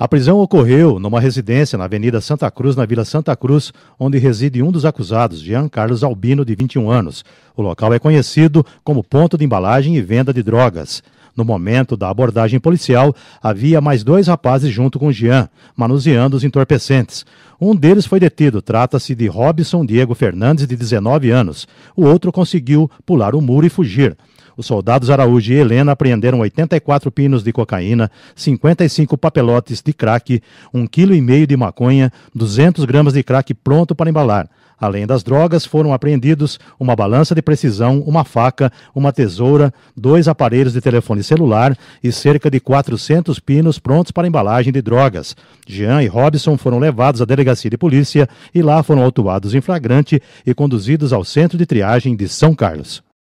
A prisão ocorreu numa residência na Avenida Santa Cruz, na Vila Santa Cruz, onde reside um dos acusados, Jean Carlos Albino, de 21 anos. O local é conhecido como ponto de embalagem e venda de drogas. No momento da abordagem policial, havia mais dois rapazes junto com Jean, manuseando os entorpecentes. Um deles foi detido, trata-se de Robson Diego Fernandes, de 19 anos. O outro conseguiu pular o muro e fugir. Os soldados Araújo e Helena apreenderam 84 pinos de cocaína, 55 papelotes de crack, 1,5 kg de maconha, 200 gramas de crack pronto para embalar. Além das drogas, foram apreendidos uma balança de precisão, uma faca, uma tesoura, dois aparelhos de telefone celular e cerca de 400 pinos prontos para embalagem de drogas. Jean e Robson foram levados à delegacia de polícia e lá foram autuados em flagrante e conduzidos ao centro de triagem de São Carlos.